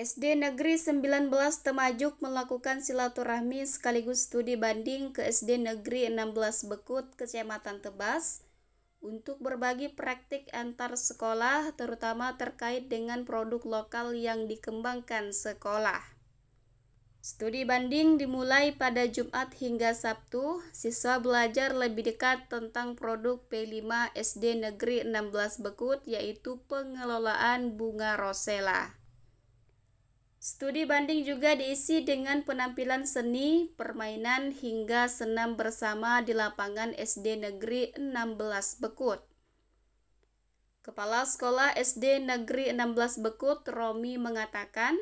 SD Negeri 19 Temajuk melakukan silaturahmi sekaligus studi banding ke SD Negeri 16 Bekut, Kecamatan Tebas, untuk berbagi praktik antar sekolah, terutama terkait dengan produk lokal yang dikembangkan sekolah. Studi banding dimulai pada Jumat hingga Sabtu. Siswa belajar lebih dekat tentang produk P5 SD Negeri 16 Bekut yaitu pengelolaan bunga rosella. Studi banding juga diisi dengan penampilan seni, permainan, hingga senam bersama di lapangan SD Negeri 16 Bekut. Kepala Sekolah SD Negeri 16 Bekut, Romi, mengatakan,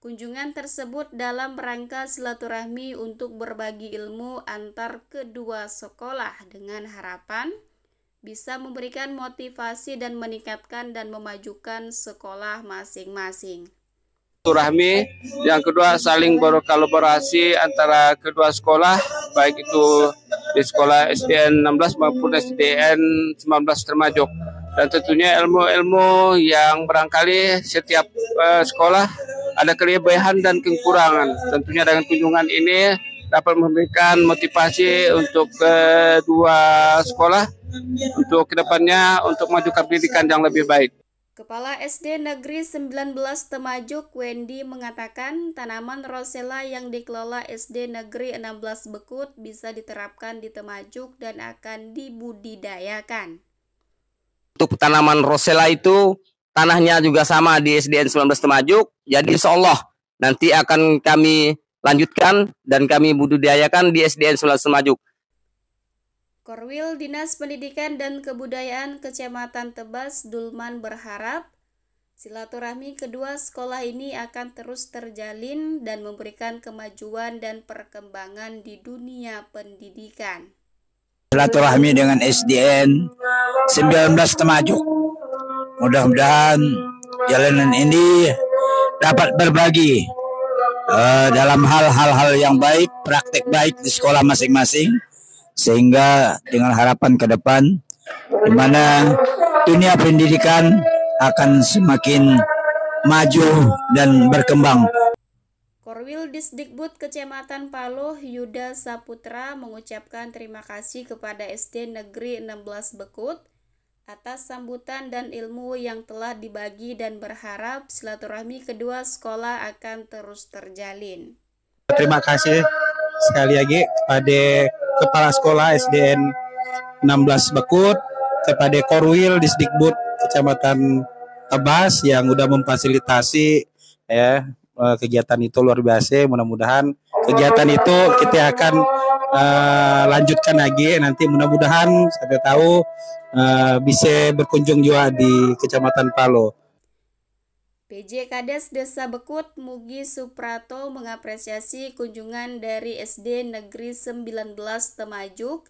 kunjungan tersebut dalam rangka silaturahmi untuk berbagi ilmu antar kedua sekolah dengan harapan bisa memberikan motivasi dan meningkatkan dan memajukan sekolah masing-masing rahmi, yang kedua saling berkolaborasi antara kedua sekolah, baik itu di sekolah SDN 16 maupun SDN 19 Termajuk. Dan tentunya ilmu-ilmu yang barangkali setiap uh, sekolah ada kelebihan dan kekurangan. Tentunya dengan kunjungan ini dapat memberikan motivasi untuk kedua sekolah untuk kedepannya untuk maju pendidikan yang lebih baik. Kepala SD Negeri 19 Temajuk Wendy mengatakan tanaman rosella yang dikelola SD Negeri 16 Bekut bisa diterapkan di Temajuk dan akan dibudidayakan. Untuk tanaman rosella itu tanahnya juga sama di SDN 19 Temajuk, jadi insya Allah nanti akan kami lanjutkan dan kami budidayakan di SDN 19 Temajuk. Korwil Dinas Pendidikan dan Kebudayaan Kecamatan Tebas Dulman berharap silaturahmi kedua sekolah ini akan terus terjalin dan memberikan kemajuan dan perkembangan di dunia pendidikan. Silaturahmi dengan SDN 19 Temajuk. Mudah-mudahan jalanan ini dapat berbagi uh, dalam hal-hal yang baik, praktek baik di sekolah masing-masing sehingga dengan harapan ke depan di mana dunia pendidikan akan semakin maju dan berkembang. Korwil Disdikbud Kecamatan Paloh Yuda Saputra mengucapkan terima kasih kepada SD Negeri 16 Bekut atas sambutan dan ilmu yang telah dibagi dan berharap silaturahmi kedua sekolah akan terus terjalin. Terima kasih sekali lagi kepada Kepala Sekolah SDN 16 Bekut, kepada Korwil di Sdikbud Kecamatan Tebas yang sudah memfasilitasi ya eh, kegiatan itu luar biasa. Mudah-mudahan kegiatan itu kita akan uh, lanjutkan lagi nanti mudah-mudahan saya tahu uh, bisa berkunjung juga di Kecamatan Palo. PJ Kades Desa Bekut Mugi Suprato mengapresiasi kunjungan dari SD Negeri 19 Temajuk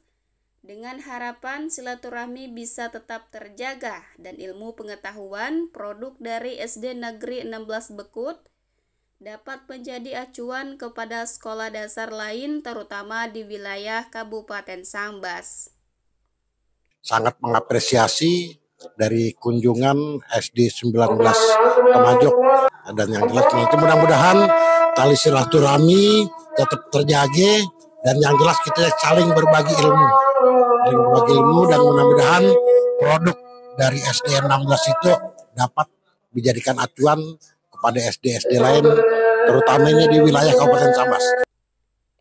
dengan harapan silaturahmi bisa tetap terjaga dan ilmu pengetahuan produk dari SD Negeri 16 Bekut dapat menjadi acuan kepada sekolah dasar lain terutama di wilayah Kabupaten Sambas. Sangat mengapresiasi dari kunjungan SD 19 Kemajok dan yang jelas nanti mudah-mudahan tali silaturahmi tetap terjaga dan yang jelas kita saling berbagi ilmu saling berbagi ilmu dan mudah-mudahan produk dari SD 16 itu dapat dijadikan acuan kepada SD-SD lain terutamanya di wilayah Kabupaten Sambas.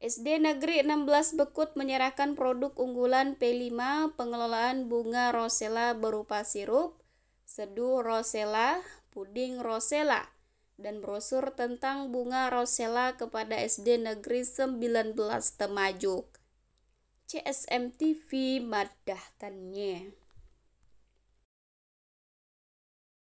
SD Negeri 16 Bekut menyerahkan produk unggulan P5 pengelolaan bunga rosella berupa sirup, seduh rosella, puding rosella, dan brosur tentang bunga rosella kepada SD Negeri 19 Temajuk. CSM TV madahkannya.